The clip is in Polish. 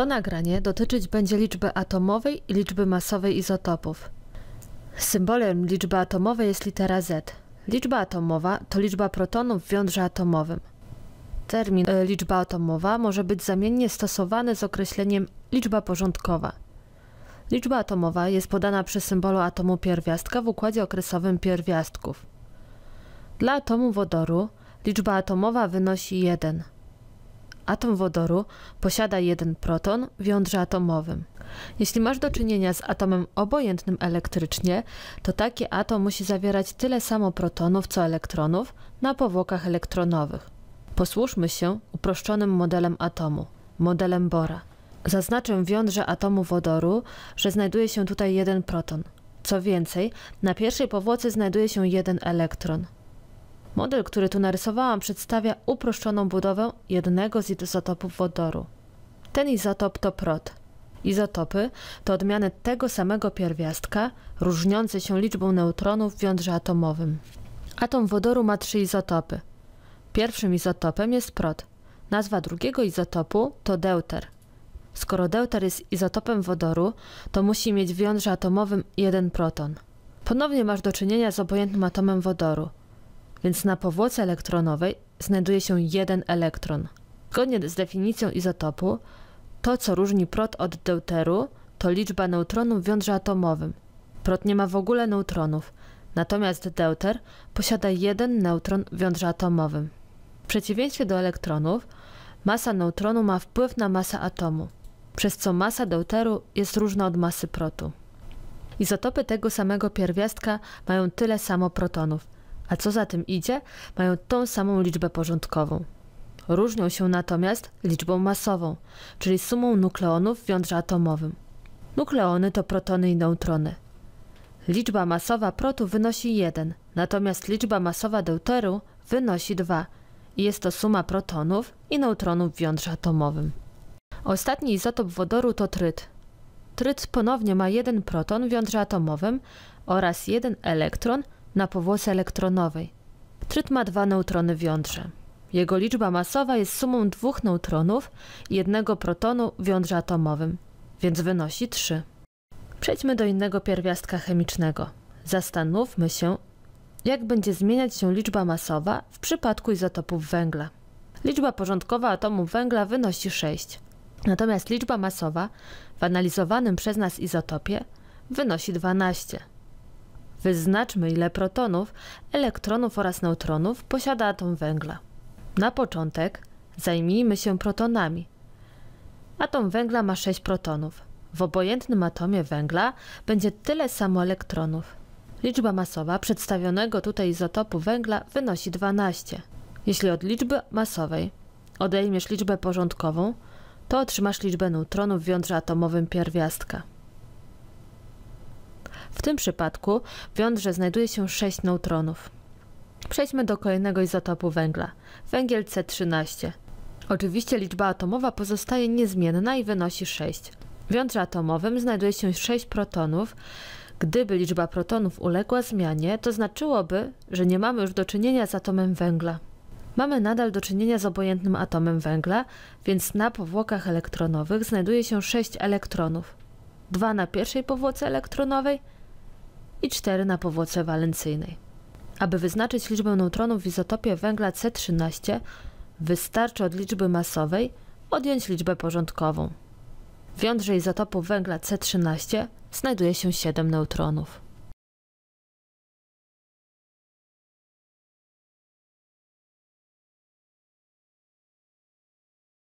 To nagranie dotyczyć będzie liczby atomowej i liczby masowej izotopów. Symbolem liczby atomowej jest litera Z. Liczba atomowa to liczba protonów w jądrze atomowym. Termin e, liczba atomowa może być zamiennie stosowany z określeniem liczba porządkowa. Liczba atomowa jest podana przy symbolu atomu pierwiastka w układzie okresowym pierwiastków. Dla atomu wodoru liczba atomowa wynosi 1. Atom wodoru posiada jeden proton w jądrze atomowym. Jeśli masz do czynienia z atomem obojętnym elektrycznie, to taki atom musi zawierać tyle samo protonów co elektronów na powłokach elektronowych. Posłuszmy się uproszczonym modelem atomu, modelem Bora. Zaznaczę w jądrze atomu wodoru, że znajduje się tutaj jeden proton. Co więcej, na pierwszej powłoce znajduje się jeden elektron. Model, który tu narysowałam, przedstawia uproszczoną budowę jednego z izotopów wodoru. Ten izotop to prot. Izotopy to odmiany tego samego pierwiastka, różniące się liczbą neutronów w jądrze atomowym. Atom wodoru ma trzy izotopy. Pierwszym izotopem jest prot. Nazwa drugiego izotopu to deuter. Skoro deuter jest izotopem wodoru, to musi mieć w jądrze atomowym jeden proton. Ponownie masz do czynienia z obojętnym atomem wodoru – więc na powłoce elektronowej znajduje się jeden elektron. Zgodnie z definicją izotopu, to co różni prot od deuteru to liczba neutronów w jądrze atomowym. Prot nie ma w ogóle neutronów, natomiast deuter posiada jeden neutron w jądrze atomowym. W przeciwieństwie do elektronów, masa neutronu ma wpływ na masę atomu, przez co masa deuteru jest różna od masy protu. Izotopy tego samego pierwiastka mają tyle samo protonów – a co za tym idzie, mają tą samą liczbę porządkową. Różnią się natomiast liczbą masową, czyli sumą nukleonów w jądrze atomowym. Nukleony to protony i neutrony. Liczba masowa protu wynosi 1, natomiast liczba masowa deuteru wynosi 2 i jest to suma protonów i neutronów w jądrze atomowym. Ostatni izotop wodoru to tryt. Tryt ponownie ma jeden proton w jądrze atomowym oraz jeden elektron na powłoce elektronowej. Tryt ma dwa neutrony w jądrze. Jego liczba masowa jest sumą dwóch neutronów i jednego protonu w jądrze atomowym, więc wynosi 3. Przejdźmy do innego pierwiastka chemicznego. Zastanówmy się, jak będzie zmieniać się liczba masowa w przypadku izotopów węgla. Liczba porządkowa atomów węgla wynosi 6, natomiast liczba masowa w analizowanym przez nas izotopie wynosi 12. Wyznaczmy, ile protonów, elektronów oraz neutronów posiada atom węgla. Na początek zajmijmy się protonami. Atom węgla ma 6 protonów. W obojętnym atomie węgla będzie tyle samo elektronów. Liczba masowa przedstawionego tutaj izotopu węgla wynosi 12. Jeśli od liczby masowej odejmiesz liczbę porządkową, to otrzymasz liczbę neutronów w jądrze atomowym pierwiastka. W tym przypadku w jądrze znajduje się 6 neutronów. Przejdźmy do kolejnego izotopu węgla, węgiel C13. Oczywiście liczba atomowa pozostaje niezmienna i wynosi 6. W jądrze atomowym znajduje się 6 protonów. Gdyby liczba protonów uległa zmianie, to znaczyłoby, że nie mamy już do czynienia z atomem węgla. Mamy nadal do czynienia z obojętnym atomem węgla, więc na powłokach elektronowych znajduje się 6 elektronów. 2 na pierwszej powłoce elektronowej, i 4 na powłoce walencyjnej. Aby wyznaczyć liczbę neutronów w izotopie węgla C13, wystarczy od liczby masowej odjąć liczbę porządkową. W jądrze izotopu węgla C13 znajduje się 7 neutronów.